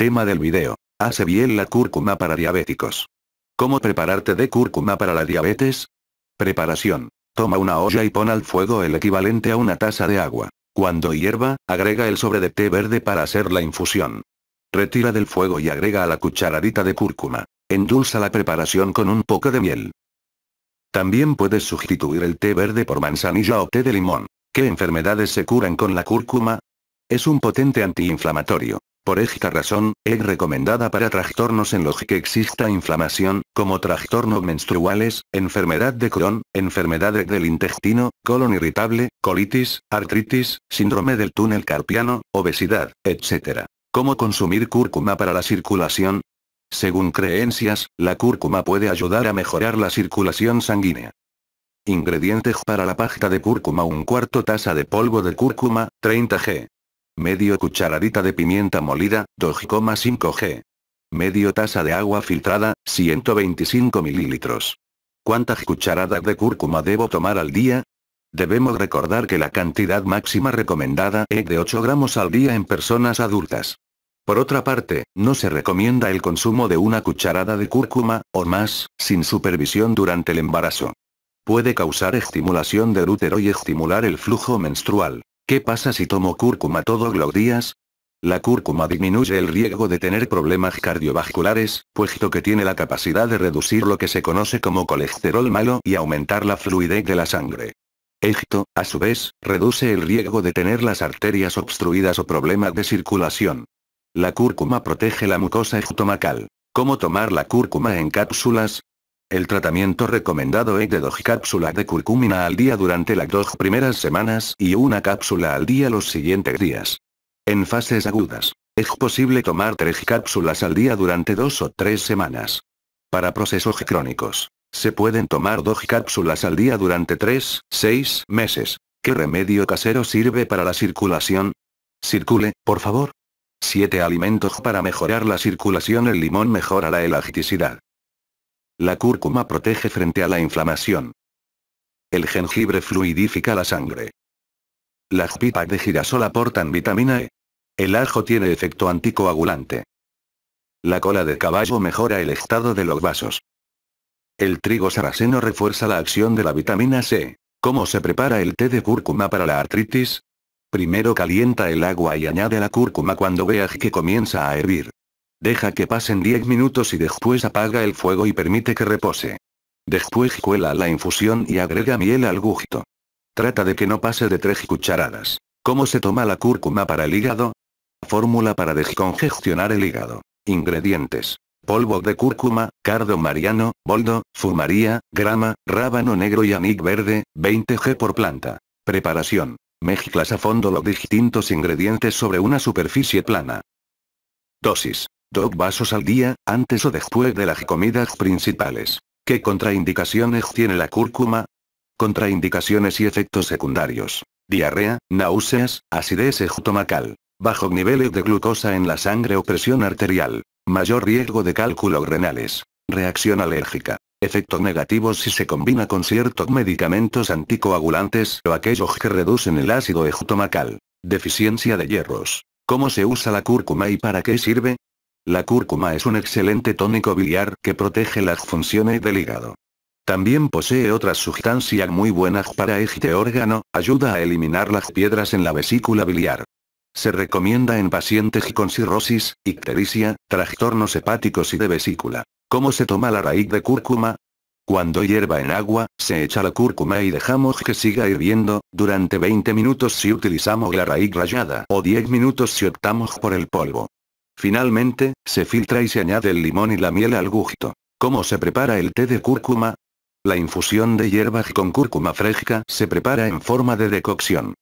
Tema del video. Hace bien la cúrcuma para diabéticos. ¿Cómo prepararte de cúrcuma para la diabetes? Preparación. Toma una olla y pon al fuego el equivalente a una taza de agua. Cuando hierva, agrega el sobre de té verde para hacer la infusión. Retira del fuego y agrega a la cucharadita de cúrcuma. Endulza la preparación con un poco de miel. También puedes sustituir el té verde por manzanilla o té de limón. ¿Qué enfermedades se curan con la cúrcuma? Es un potente antiinflamatorio. Por esta razón, es recomendada para trastornos en los que exista inflamación, como trastornos menstruales, enfermedad de Crohn, enfermedades del intestino, colon irritable, colitis, artritis, síndrome del túnel carpiano, obesidad, etc. ¿Cómo consumir cúrcuma para la circulación? Según creencias, la cúrcuma puede ayudar a mejorar la circulación sanguínea. Ingredientes para la pasta de cúrcuma Un cuarto taza de polvo de cúrcuma, 30 g. Medio cucharadita de pimienta molida, 2,5 g. Medio taza de agua filtrada, 125 mililitros. ¿Cuántas cucharadas de cúrcuma debo tomar al día? Debemos recordar que la cantidad máxima recomendada es de 8 gramos al día en personas adultas. Por otra parte, no se recomienda el consumo de una cucharada de cúrcuma, o más, sin supervisión durante el embarazo. Puede causar estimulación del útero y estimular el flujo menstrual. ¿Qué pasa si tomo cúrcuma todos los días? La cúrcuma disminuye el riesgo de tener problemas cardiovasculares, puesto que tiene la capacidad de reducir lo que se conoce como colesterol malo y aumentar la fluidez de la sangre. Esto, a su vez, reduce el riesgo de tener las arterias obstruidas o problemas de circulación. La cúrcuma protege la mucosa ectomacal. ¿Cómo tomar la cúrcuma en cápsulas? El tratamiento recomendado es de dos cápsulas de curcúmina al día durante las dos primeras semanas y una cápsula al día los siguientes días. En fases agudas, es posible tomar tres cápsulas al día durante dos o tres semanas. Para procesos crónicos, se pueden tomar dos cápsulas al día durante 3, 6 meses. ¿Qué remedio casero sirve para la circulación? Circule, por favor. 7 alimentos para mejorar la circulación. El limón mejora la elasticidad. La cúrcuma protege frente a la inflamación. El jengibre fluidifica la sangre. Las pipas de girasol aportan vitamina E. El ajo tiene efecto anticoagulante. La cola de caballo mejora el estado de los vasos. El trigo saraceno refuerza la acción de la vitamina C. ¿Cómo se prepara el té de cúrcuma para la artritis? Primero calienta el agua y añade la cúrcuma cuando veas que comienza a hervir. Deja que pasen 10 minutos y después apaga el fuego y permite que repose. Después cuela la infusión y agrega miel al gusto. Trata de que no pase de 3 cucharadas. ¿Cómo se toma la cúrcuma para el hígado? Fórmula para descongestionar el hígado. Ingredientes. Polvo de cúrcuma, cardo mariano, boldo, fumaría, grama, rábano negro y anic verde, 20 g por planta. Preparación. Mezclas a fondo los distintos ingredientes sobre una superficie plana. Dosis. Dos vasos al día, antes o después de las comidas principales. ¿Qué contraindicaciones tiene la cúrcuma? Contraindicaciones y efectos secundarios. Diarrea, náuseas, acidez estomacal. Bajos niveles de glucosa en la sangre o presión arterial. Mayor riesgo de cálculos renales. Reacción alérgica. Efectos negativos si se combina con ciertos medicamentos anticoagulantes o aquellos que reducen el ácido estomacal. Deficiencia de hierros. ¿Cómo se usa la cúrcuma y para qué sirve? La cúrcuma es un excelente tónico biliar que protege las funciones del hígado. También posee otras sustancias muy buenas para este órgano, ayuda a eliminar las piedras en la vesícula biliar. Se recomienda en pacientes con cirrosis, ictericia, trastornos hepáticos y de vesícula. ¿Cómo se toma la raíz de cúrcuma? Cuando hierva en agua, se echa la cúrcuma y dejamos que siga hirviendo, durante 20 minutos si utilizamos la raíz rallada o 10 minutos si optamos por el polvo. Finalmente, se filtra y se añade el limón y la miel al gusto. ¿Cómo se prepara el té de cúrcuma? La infusión de hierbas con cúrcuma fresca se prepara en forma de decocción.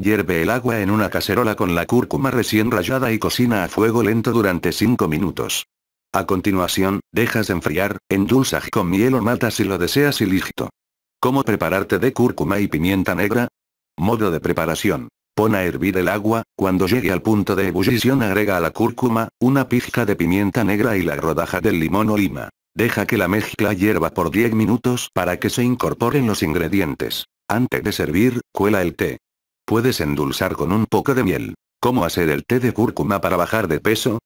Hierve el agua en una cacerola con la cúrcuma recién rallada y cocina a fuego lento durante 5 minutos. A continuación, dejas enfriar, endulza con miel o mata si lo deseas y listo. ¿Cómo prepararte de cúrcuma y pimienta negra? Modo de preparación. Pon a hervir el agua, cuando llegue al punto de ebullición agrega a la cúrcuma, una pizca de pimienta negra y la rodaja del limón o lima. Deja que la mezcla hierva por 10 minutos para que se incorporen los ingredientes. Antes de servir, cuela el té. Puedes endulzar con un poco de miel. ¿Cómo hacer el té de cúrcuma para bajar de peso?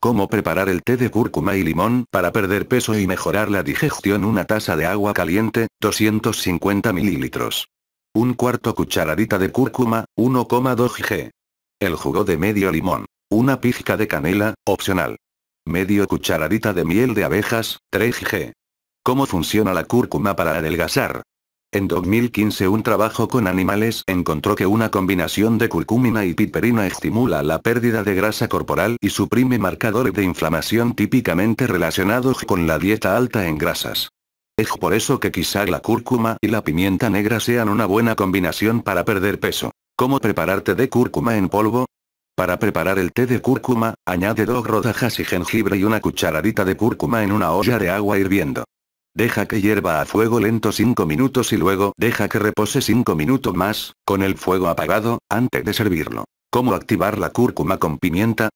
¿Cómo preparar el té de cúrcuma y limón para perder peso y mejorar la digestión? Una taza de agua caliente, 250 mililitros. Un cuarto cucharadita de cúrcuma, 1,2 g. El jugo de medio limón. Una pizca de canela, opcional. Medio cucharadita de miel de abejas, 3 g. ¿Cómo funciona la cúrcuma para adelgazar? En 2015 un trabajo con animales encontró que una combinación de curcúmina y piperina estimula la pérdida de grasa corporal y suprime marcadores de inflamación típicamente relacionados con la dieta alta en grasas. Es por eso que quizá la cúrcuma y la pimienta negra sean una buena combinación para perder peso. ¿Cómo prepararte de cúrcuma en polvo? Para preparar el té de cúrcuma, añade dos rodajas y jengibre y una cucharadita de cúrcuma en una olla de agua hirviendo. Deja que hierva a fuego lento 5 minutos y luego deja que repose 5 minutos más, con el fuego apagado, antes de servirlo. ¿Cómo activar la cúrcuma con pimienta?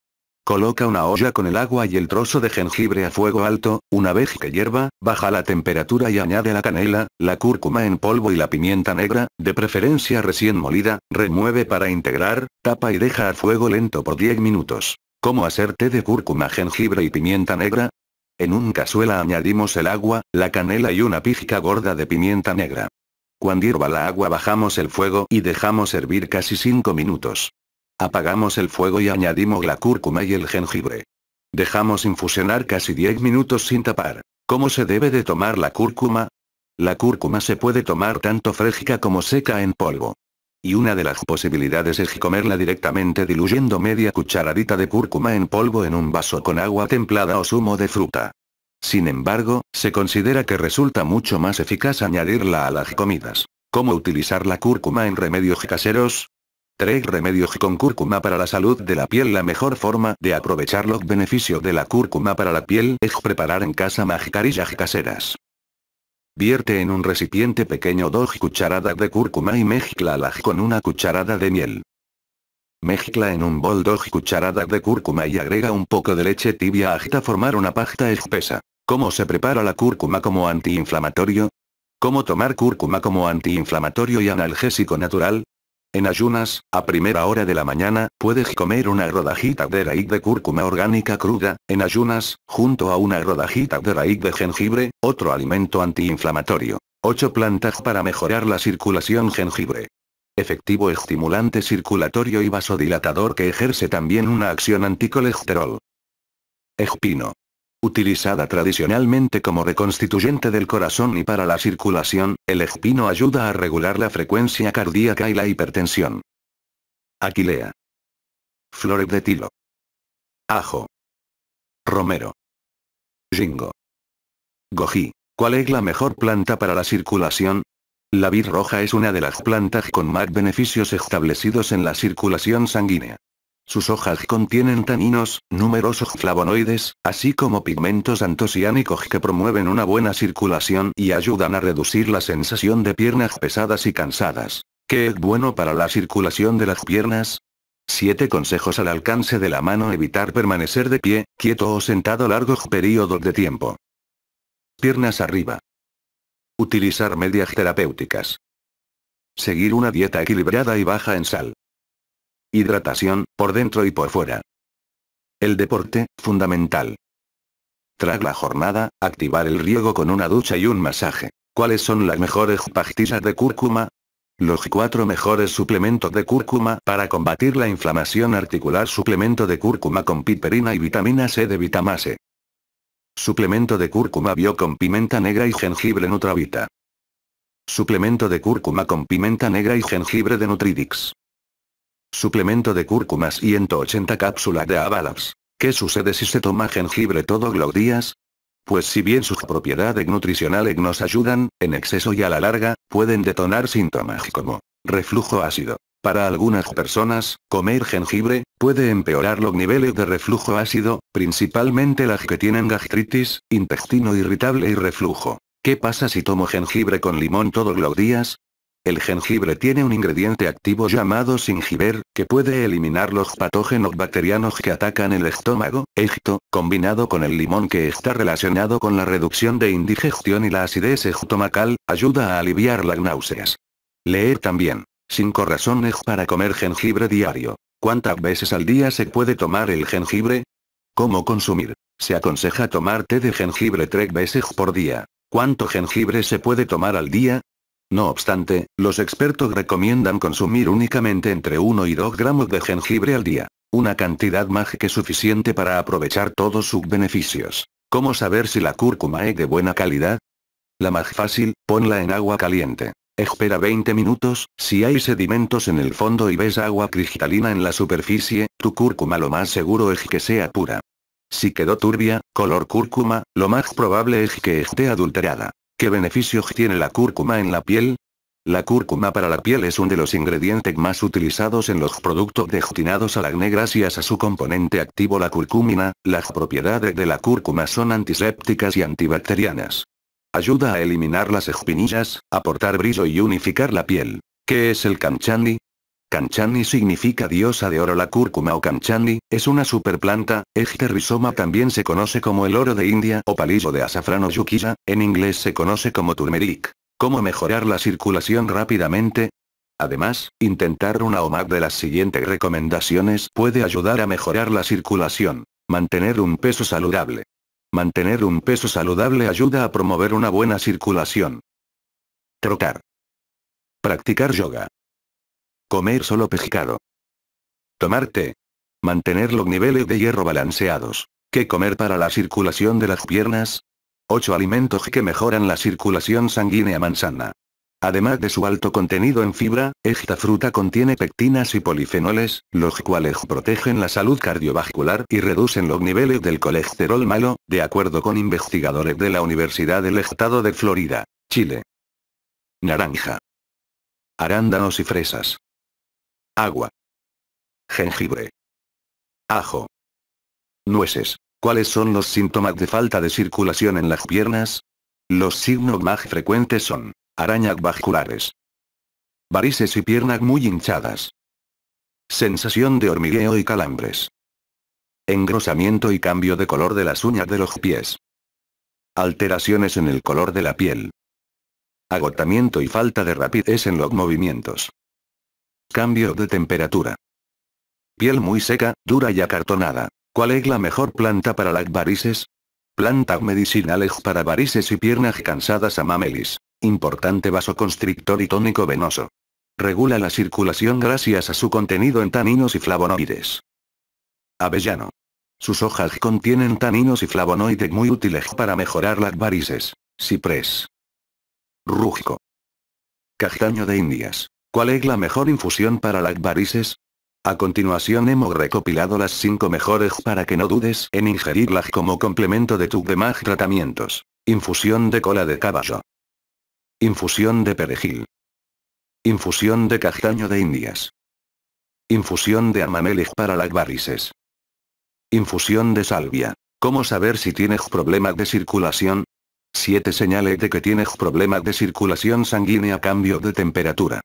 Coloca una olla con el agua y el trozo de jengibre a fuego alto, una vez que hierva, baja la temperatura y añade la canela, la cúrcuma en polvo y la pimienta negra, de preferencia recién molida, remueve para integrar, tapa y deja a fuego lento por 10 minutos. ¿Cómo hacer té de cúrcuma, jengibre y pimienta negra? En un cazuela añadimos el agua, la canela y una pizca gorda de pimienta negra. Cuando hierva la agua bajamos el fuego y dejamos hervir casi 5 minutos. Apagamos el fuego y añadimos la cúrcuma y el jengibre. Dejamos infusionar casi 10 minutos sin tapar. ¿Cómo se debe de tomar la cúrcuma? La cúrcuma se puede tomar tanto fresca como seca en polvo. Y una de las posibilidades es comerla directamente diluyendo media cucharadita de cúrcuma en polvo en un vaso con agua templada o zumo de fruta. Sin embargo, se considera que resulta mucho más eficaz añadirla a las comidas. ¿Cómo utilizar la cúrcuma en remedios caseros? Tres remedios con cúrcuma para la salud de la piel La mejor forma de aprovechar los beneficios de la cúrcuma para la piel es preparar en casa mascarillas caseras. Vierte en un recipiente pequeño dos cucharadas de cúrcuma y mézclala con una cucharada de miel. Mezcla en un bol dos cucharadas de cúrcuma y agrega un poco de leche tibia hasta formar una pasta espesa. ¿Cómo se prepara la cúrcuma como antiinflamatorio? ¿Cómo tomar cúrcuma como antiinflamatorio y analgésico natural? En ayunas, a primera hora de la mañana, puedes comer una rodajita de raíz de cúrcuma orgánica cruda, en ayunas, junto a una rodajita de raíz de jengibre, otro alimento antiinflamatorio. 8 plantas para mejorar la circulación jengibre. Efectivo estimulante circulatorio y vasodilatador que ejerce también una acción anticolesterol. Espino. Utilizada tradicionalmente como reconstituyente del corazón y para la circulación, el espino ayuda a regular la frecuencia cardíaca y la hipertensión. Aquilea. Floreb de tilo. Ajo. Romero. Jingo. Goji. ¿Cuál es la mejor planta para la circulación? La vid roja es una de las plantas con más beneficios establecidos en la circulación sanguínea. Sus hojas contienen taninos, numerosos flavonoides, así como pigmentos antociánicos que promueven una buena circulación y ayudan a reducir la sensación de piernas pesadas y cansadas. ¿Qué es bueno para la circulación de las piernas? 7 consejos al alcance de la mano evitar permanecer de pie, quieto o sentado largos periodos de tiempo. Piernas arriba. Utilizar medias terapéuticas. Seguir una dieta equilibrada y baja en sal. Hidratación, por dentro y por fuera. El deporte, fundamental. Tras la jornada, activar el riego con una ducha y un masaje. ¿Cuáles son las mejores pastillas de cúrcuma? Los cuatro mejores suplementos de cúrcuma para combatir la inflamación articular. Suplemento de cúrcuma con piperina y vitamina C de Vitamase. Suplemento de cúrcuma bio con pimenta negra y jengibre Nutravita. Suplemento de cúrcuma con pimenta negra y jengibre de Nutridix. Suplemento de cúrcuma 180 cápsulas de avalabs. ¿Qué sucede si se toma jengibre todos los días? Pues si bien sus propiedades nutricionales nos ayudan, en exceso y a la larga, pueden detonar síntomas como reflujo ácido. Para algunas personas, comer jengibre, puede empeorar los niveles de reflujo ácido, principalmente las que tienen gastritis, intestino irritable y reflujo. ¿Qué pasa si tomo jengibre con limón todos los días? El jengibre tiene un ingrediente activo llamado singiver, que puede eliminar los patógenos bacterianos que atacan el estómago, esto, combinado con el limón que está relacionado con la reducción de indigestión y la acidez estomacal, ayuda a aliviar las náuseas. Leer también. 5 razones para comer jengibre diario. ¿Cuántas veces al día se puede tomar el jengibre? ¿Cómo consumir? Se aconseja tomar té de jengibre tres veces por día. ¿Cuánto jengibre se puede tomar al día? No obstante, los expertos recomiendan consumir únicamente entre 1 y 2 gramos de jengibre al día. Una cantidad más que suficiente para aprovechar todos sus beneficios. ¿Cómo saber si la cúrcuma es de buena calidad? La más fácil, ponla en agua caliente. Espera 20 minutos, si hay sedimentos en el fondo y ves agua cristalina en la superficie, tu cúrcuma lo más seguro es que sea pura. Si quedó turbia, color cúrcuma, lo más probable es que esté adulterada. ¿Qué beneficios tiene la cúrcuma en la piel? La cúrcuma para la piel es uno de los ingredientes más utilizados en los productos destinados al acné gracias a su componente activo la curcúmina, las propiedades de la cúrcuma son antisépticas y antibacterianas. Ayuda a eliminar las espinillas, aportar brillo y unificar la piel. ¿Qué es el canchandi? Kanchani significa diosa de oro La cúrcuma o kanchani, es una superplanta, este rizoma también se conoce como el oro de India o palillo de azafrán o yuquilla, en inglés se conoce como turmeric. ¿Cómo mejorar la circulación rápidamente? Además, intentar una o más de las siguientes recomendaciones puede ayudar a mejorar la circulación. Mantener un peso saludable. Mantener un peso saludable ayuda a promover una buena circulación. Trotar. Practicar yoga. Comer solo pescado. Tomar té. Mantener los niveles de hierro balanceados. ¿Qué comer para la circulación de las piernas? 8 alimentos que mejoran la circulación sanguínea manzana. Además de su alto contenido en fibra, esta fruta contiene pectinas y polifenoles, los cuales protegen la salud cardiovascular y reducen los niveles del colesterol malo, de acuerdo con investigadores de la Universidad del Estado de Florida, Chile. Naranja. Arándanos y fresas. Agua. Jengibre. Ajo. Nueces. ¿Cuáles son los síntomas de falta de circulación en las piernas? Los signos más frecuentes son arañas vasculares, varices y piernas muy hinchadas, sensación de hormigueo y calambres, engrosamiento y cambio de color de las uñas de los pies, alteraciones en el color de la piel, agotamiento y falta de rapidez en los movimientos. Cambio de temperatura. Piel muy seca, dura y acartonada. ¿Cuál es la mejor planta para las varices? Planta medicinales para varices y piernas cansadas a mamelis. Importante vasoconstrictor y tónico venoso. Regula la circulación gracias a su contenido en taninos y flavonoides. Avellano. Sus hojas contienen taninos y flavonoides muy útiles para mejorar las varices. Ciprés. Rújico. Castaño de Indias. ¿Cuál es la mejor infusión para las varices? A continuación hemos recopilado las 5 mejores para que no dudes en ingerirlas como complemento de tus demás tratamientos. Infusión de cola de caballo. Infusión de perejil. Infusión de castaño de indias. Infusión de amamelis para las varices. Infusión de salvia. ¿Cómo saber si tienes problemas de circulación? 7 señales de que tienes problemas de circulación sanguínea a cambio de temperatura.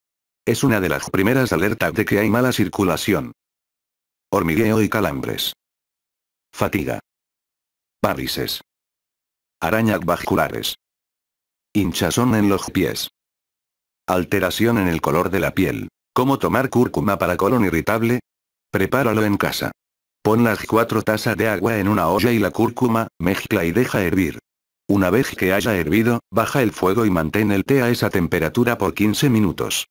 Es una de las primeras alertas de que hay mala circulación. Hormigueo y calambres. Fatiga. Varices. Arañas vasculares. Hinchazón en los pies. Alteración en el color de la piel. ¿Cómo tomar cúrcuma para colon irritable? Prepáralo en casa. Pon las cuatro tazas de agua en una olla y la cúrcuma, mezcla y deja hervir. Una vez que haya hervido, baja el fuego y mantén el té a esa temperatura por 15 minutos.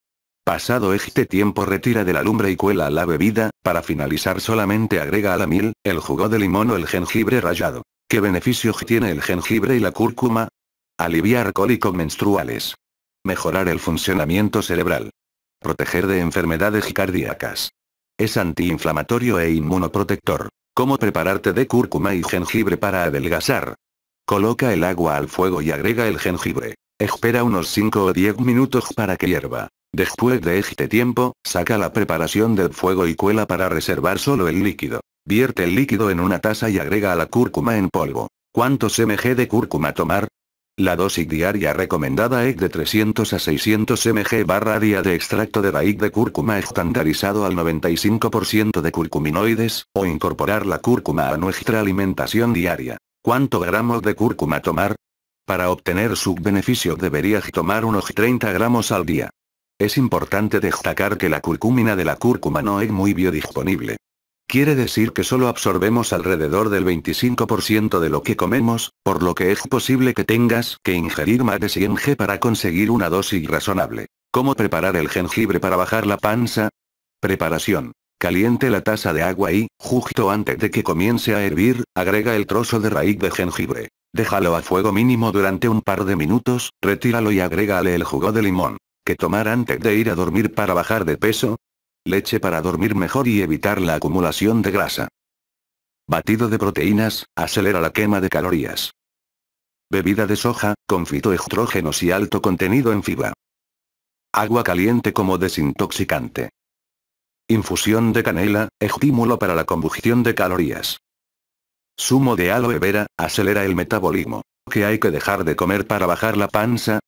Pasado este tiempo retira de la lumbre y cuela la bebida, para finalizar solamente agrega a la miel, el jugo de limón o el jengibre rallado. ¿Qué beneficio tiene el jengibre y la cúrcuma? Aliviar cólicos menstruales. Mejorar el funcionamiento cerebral. Proteger de enfermedades cardíacas. Es antiinflamatorio e inmunoprotector. ¿Cómo prepararte de cúrcuma y jengibre para adelgazar? Coloca el agua al fuego y agrega el jengibre. Espera unos 5 o 10 minutos para que hierva. Después de este tiempo, saca la preparación del fuego y cuela para reservar solo el líquido. Vierte el líquido en una taza y agrega a la cúrcuma en polvo. ¿Cuántos mg de cúrcuma tomar? La dosis diaria recomendada es de 300 a 600 mg barra día de extracto de raíz de cúrcuma estandarizado al 95% de curcuminoides, o incorporar la cúrcuma a nuestra alimentación diaria. ¿Cuánto gramos de cúrcuma tomar? Para obtener su beneficio deberías tomar unos 30 gramos al día. Es importante destacar que la curcúmina de la cúrcuma no es muy biodisponible. Quiere decir que solo absorbemos alrededor del 25% de lo que comemos, por lo que es posible que tengas que ingerir más de 100 G para conseguir una dosis razonable. ¿Cómo preparar el jengibre para bajar la panza? Preparación. Caliente la taza de agua y, justo antes de que comience a hervir, agrega el trozo de raíz de jengibre. Déjalo a fuego mínimo durante un par de minutos, retíralo y agrégale el jugo de limón. Que tomar antes de ir a dormir para bajar de peso? Leche para dormir mejor y evitar la acumulación de grasa. Batido de proteínas, acelera la quema de calorías. Bebida de soja, con fitoestrógenos y alto contenido en fibra. Agua caliente como desintoxicante. Infusión de canela, estímulo para la combustión de calorías. Sumo de aloe vera, acelera el metabolismo. ¿Qué hay que dejar de comer para bajar la panza?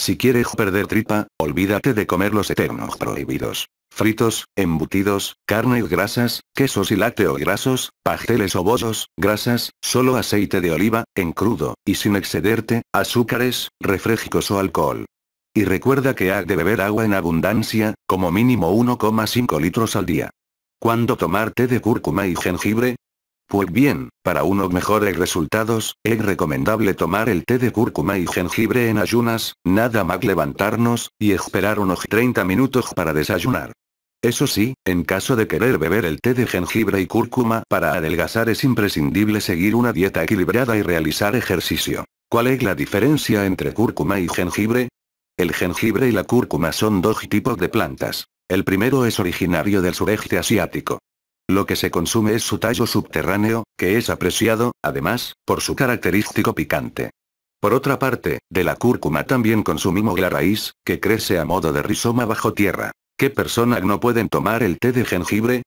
Si quieres perder tripa, olvídate de comer los eternos prohibidos. Fritos, embutidos, carnes grasas, quesos y lácteos grasos, pasteles o bollos, grasas, solo aceite de oliva, en crudo, y sin excederte, azúcares, refrescos o alcohol. Y recuerda que has de beber agua en abundancia, como mínimo 1,5 litros al día. ¿Cuándo tomar té de cúrcuma y jengibre? Pues bien, para unos mejores resultados, es recomendable tomar el té de cúrcuma y jengibre en ayunas, nada más levantarnos, y esperar unos 30 minutos para desayunar. Eso sí, en caso de querer beber el té de jengibre y cúrcuma para adelgazar es imprescindible seguir una dieta equilibrada y realizar ejercicio. ¿Cuál es la diferencia entre cúrcuma y jengibre? El jengibre y la cúrcuma son dos tipos de plantas. El primero es originario del sureste asiático. Lo que se consume es su tallo subterráneo, que es apreciado, además, por su característico picante. Por otra parte, de la cúrcuma también consumimos la raíz, que crece a modo de rizoma bajo tierra. ¿Qué personas no pueden tomar el té de jengibre?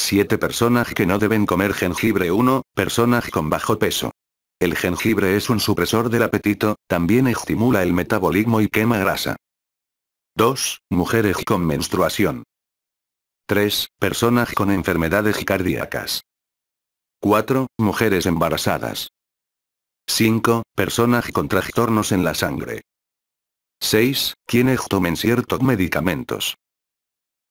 7 personas que no deben comer jengibre 1, personas con bajo peso. El jengibre es un supresor del apetito, también estimula el metabolismo y quema grasa. 2. Mujeres con menstruación. 3. Personas con enfermedades cardíacas. 4. Mujeres embarazadas. 5. Personas con trastornos en la sangre. 6. Quienes tomen ciertos medicamentos.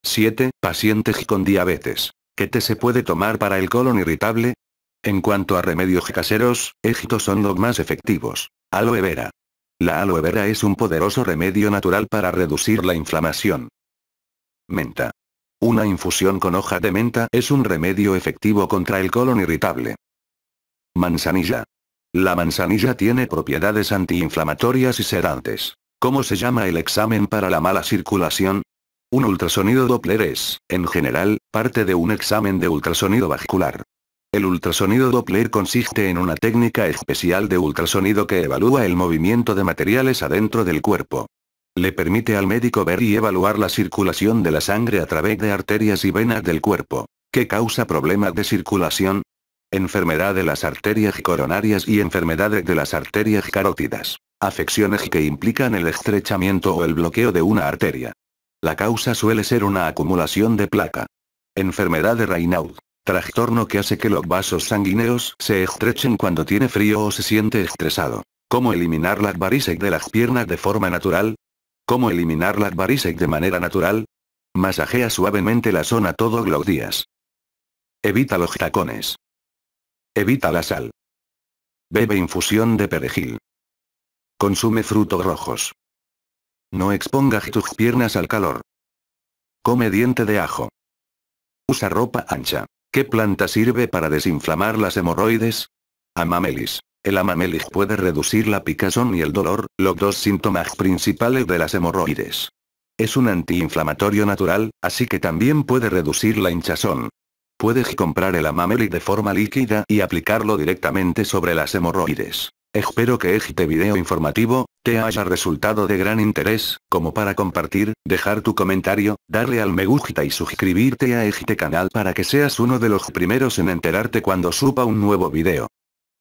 7. Pacientes con diabetes. ¿Qué te se puede tomar para el colon irritable? En cuanto a remedios caseros, estos son los más efectivos. Aloe vera. La aloe vera es un poderoso remedio natural para reducir la inflamación. Menta. Una infusión con hoja de menta es un remedio efectivo contra el colon irritable. Manzanilla. La manzanilla tiene propiedades antiinflamatorias y sedantes. ¿Cómo se llama el examen para la mala circulación? Un ultrasonido Doppler es, en general, parte de un examen de ultrasonido vascular. El ultrasonido Doppler consiste en una técnica especial de ultrasonido que evalúa el movimiento de materiales adentro del cuerpo. Le permite al médico ver y evaluar la circulación de la sangre a través de arterias y venas del cuerpo. ¿Qué causa problemas de circulación? Enfermedad de las arterias coronarias y enfermedades de las arterias carótidas. Afecciones que implican el estrechamiento o el bloqueo de una arteria. La causa suele ser una acumulación de placa. Enfermedad de Raynaud. Trastorno que hace que los vasos sanguíneos se estrechen cuando tiene frío o se siente estresado. ¿Cómo eliminar las varices de las piernas de forma natural? ¿Cómo eliminar las varices de manera natural? Masajea suavemente la zona todos los días. Evita los jacones. Evita la sal. Bebe infusión de perejil. Consume frutos rojos. No exponga tus piernas al calor. Come diente de ajo. Usa ropa ancha. ¿Qué planta sirve para desinflamar las hemorroides? Amamelis. El amamelis puede reducir la picazón y el dolor, los dos síntomas principales de las hemorroides. Es un antiinflamatorio natural, así que también puede reducir la hinchazón. Puedes comprar el amamelis de forma líquida y aplicarlo directamente sobre las hemorroides. Espero que este video informativo, te haya resultado de gran interés, como para compartir, dejar tu comentario, darle al me gusta y suscribirte a este canal para que seas uno de los primeros en enterarte cuando supa un nuevo video.